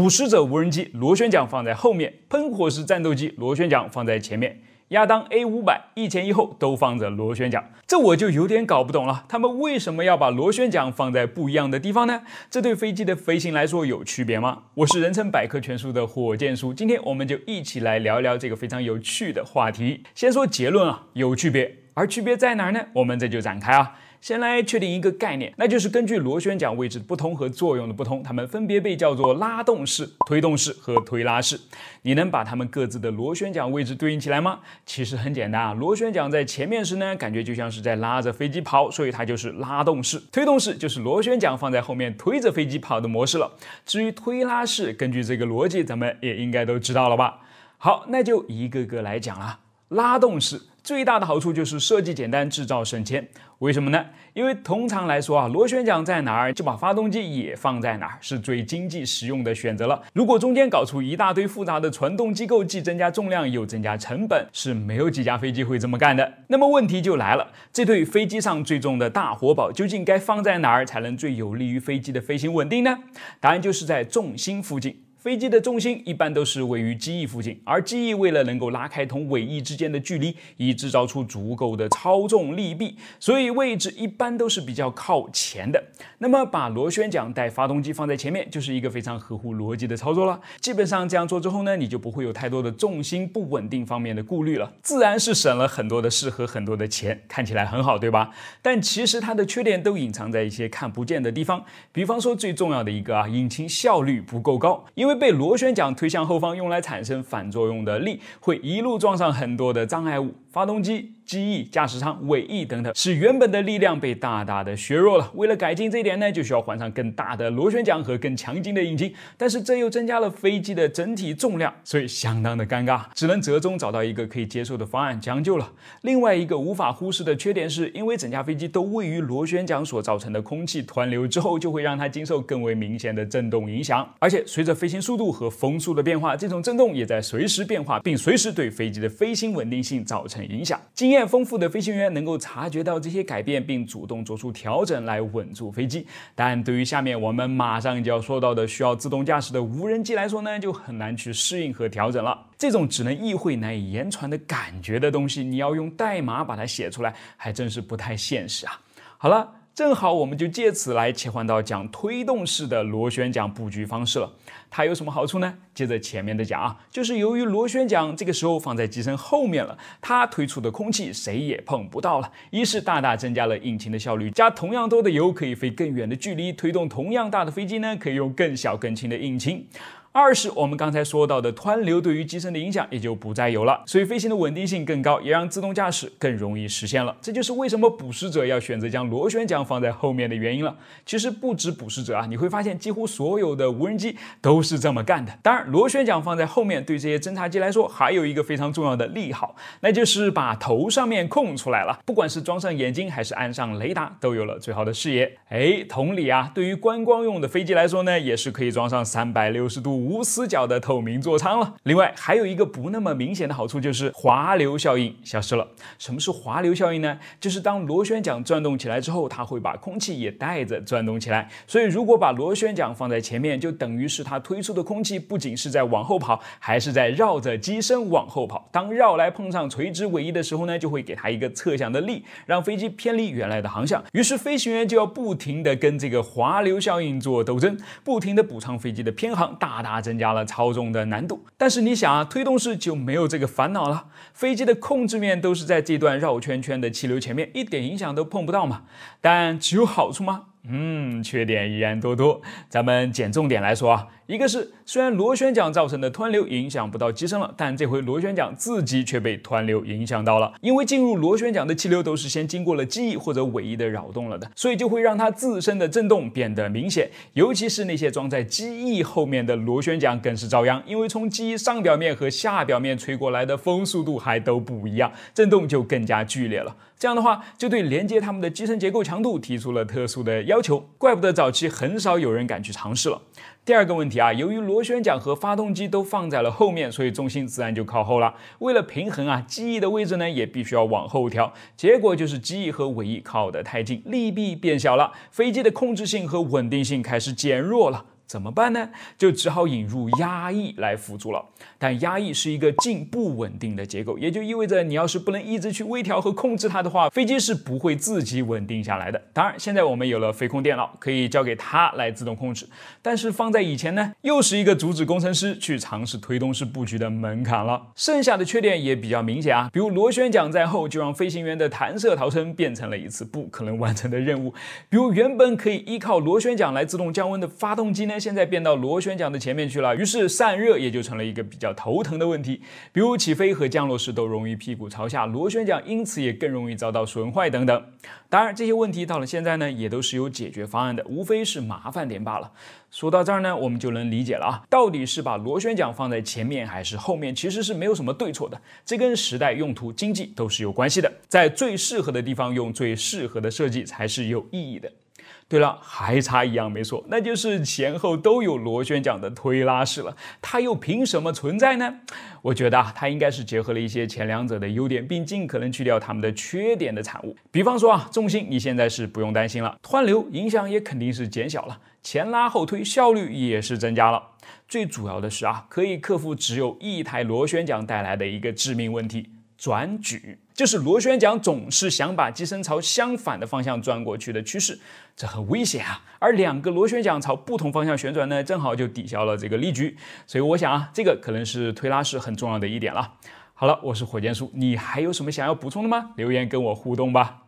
捕食者无人机螺旋桨放在后面，喷火式战斗机螺旋桨放在前面，亚当 A 五百一前一后都放着螺旋桨，这我就有点搞不懂了，他们为什么要把螺旋桨放在不一样的地方呢？这对飞机的飞行来说有区别吗？我是人称百科全书的火箭叔，今天我们就一起来聊聊这个非常有趣的话题。先说结论啊，有区别，而区别在哪儿呢？我们这就展开啊。先来确定一个概念，那就是根据螺旋桨位置的不同和作用的不同，它们分别被叫做拉动式、推动式和推拉式。你能把它们各自的螺旋桨位置对应起来吗？其实很简单啊，螺旋桨在前面时呢，感觉就像是在拉着飞机跑，所以它就是拉动式；推动式就是螺旋桨放在后面推着飞机跑的模式了。至于推拉式，根据这个逻辑，咱们也应该都知道了吧？好，那就一个个来讲了。拉动式最大的好处就是设计简单，制造省钱。为什么呢？因为通常来说啊，螺旋桨在哪儿就把发动机也放在哪儿，是最经济实用的选择了。如果中间搞出一大堆复杂的传动机构，既增加重量又增加成本，是没有几架飞机会这么干的。那么问题就来了，这对飞机上最重的大活宝究竟该放在哪儿，才能最有利于飞机的飞行稳定呢？答案就是在重心附近。飞机的重心一般都是位于机翼附近，而机翼为了能够拉开同尾翼之间的距离，以制造出足够的操纵力臂，所以位置一般都是比较靠前的。那么把螺旋桨带发动机放在前面，就是一个非常合乎逻辑的操作了。基本上这样做之后呢，你就不会有太多的重心不稳定方面的顾虑了，自然是省了很多的事和很多的钱，看起来很好，对吧？但其实它的缺点都隐藏在一些看不见的地方，比方说最重要的一个啊，引擎效率不够高，因为。被螺旋桨推向后方，用来产生反作用的力，会一路撞上很多的障碍物。发动机、机翼、驾驶舱、尾翼等等，使原本的力量被大大的削弱了。为了改进这一点呢，就需要换上更大的螺旋桨和更强劲的引擎，但是这又增加了飞机的整体重量，所以相当的尴尬，只能折中找到一个可以接受的方案将就了。另外一个无法忽视的缺点是，因为整架飞机都位于螺旋桨所造成的空气湍流之后，就会让它经受更为明显的震动影响，而且随着飞行速度和风速的变化，这种震动也在随时变化，并随时对飞机的飞行稳定性造成。影响经验丰富的飞行员能够察觉到这些改变，并主动做出调整来稳住飞机。但对于下面我们马上就要说到的需要自动驾驶的无人机来说呢，就很难去适应和调整了。这种只能意会难以言传的感觉的东西，你要用代码把它写出来，还真是不太现实啊。好了。正好，我们就借此来切换到讲推动式的螺旋桨布局方式了。它有什么好处呢？接着前面的讲啊，就是由于螺旋桨这个时候放在机身后面了，它推出的空气谁也碰不到了。一是大大增加了引擎的效率，加同样多的油可以飞更远的距离；推动同样大的飞机呢，可以用更小更轻的引擎。二是我们刚才说到的湍流对于机身的影响也就不再有了，所以飞行的稳定性更高，也让自动驾驶更容易实现了。这就是为什么捕食者要选择将螺旋桨放在后面的原因了。其实不止捕食者啊，你会发现几乎所有的无人机都是这么干的。当然，螺旋桨放在后面对这些侦察机来说还有一个非常重要的利好，那就是把头上面空出来了，不管是装上眼睛还是安上雷达，都有了最好的视野。哎，同理啊，对于观光用的飞机来说呢，也是可以装上三百六十度。无死角的透明座舱了。另外还有一个不那么明显的好处就是滑流效应消失了。什么是滑流效应呢？就是当螺旋桨转动起来之后，它会把空气也带着转动起来。所以如果把螺旋桨放在前面，就等于是它推出的空气不仅是在往后跑，还是在绕着机身往后跑。当绕来碰上垂直尾翼的时候呢，就会给它一个侧向的力，让飞机偏离原来的航向。于是飞行员就要不停地跟这个滑流效应做斗争，不停地补偿飞机的偏航，大大。它增加了操纵的难度，但是你想啊，推动式就没有这个烦恼了。飞机的控制面都是在这段绕圈圈的气流前面，一点影响都碰不到嘛。但只有好处吗？嗯，缺点依然多多。咱们捡重点来说啊。一个是虽然螺旋桨造成的湍流影响不到机身了，但这回螺旋桨自己却被湍流影响到了。因为进入螺旋桨的气流都是先经过了机翼或者尾翼的扰动了的，所以就会让它自身的振动变得明显。尤其是那些装在机翼后面的螺旋桨更是遭殃，因为从机翼上表面和下表面吹过来的风速度还都不一样，震动就更加剧烈了。这样的话，就对连接它们的机身结构强度提出了特殊的要求。怪不得早期很少有人敢去尝试了。第二个问题啊，由于螺旋桨和发动机都放在了后面，所以重心自然就靠后了。为了平衡啊，机翼的位置呢也必须要往后调，结果就是机翼和尾翼靠得太近，力臂变小了，飞机的控制性和稳定性开始减弱了。怎么办呢？就只好引入压抑来辅助了。但压抑是一个静不稳定的结构，也就意味着你要是不能一直去微调和控制它的话，飞机是不会自己稳定下来的。当然，现在我们有了飞控电脑，可以交给它来自动控制。但是放在以前呢，又是一个阻止工程师去尝试推动式布局的门槛了。剩下的缺点也比较明显啊，比如螺旋桨在后，就让飞行员的弹射逃生变成了一次不可能完成的任务。比如原本可以依靠螺旋桨来自动降温的发动机呢？现在变到螺旋桨的前面去了，于是散热也就成了一个比较头疼的问题。比如起飞和降落时都容易屁股朝下，螺旋桨因此也更容易遭到损坏等等。当然，这些问题到了现在呢，也都是有解决方案的，无非是麻烦点罢了。说到这儿呢，我们就能理解了啊，到底是把螺旋桨放在前面还是后面，其实是没有什么对错的。这跟时代、用途、经济都是有关系的，在最适合的地方用最适合的设计才是有意义的。对了，还差一样，没错，那就是前后都有螺旋桨的推拉式了。它又凭什么存在呢？我觉得啊，它应该是结合了一些前两者的优点，并尽可能去掉它们的缺点的产物。比方说啊，重心你现在是不用担心了，湍流影响也肯定是减小了，前拉后推效率也是增加了。最主要的是啊，可以克服只有一台螺旋桨带来的一个致命问题。转矩就是螺旋桨总是想把机身朝相反的方向转过去的趋势，这很危险啊。而两个螺旋桨朝不同方向旋转呢，正好就抵消了这个力矩。所以我想啊，这个可能是推拉式很重要的一点了。好了，我是火箭叔，你还有什么想要补充的吗？留言跟我互动吧。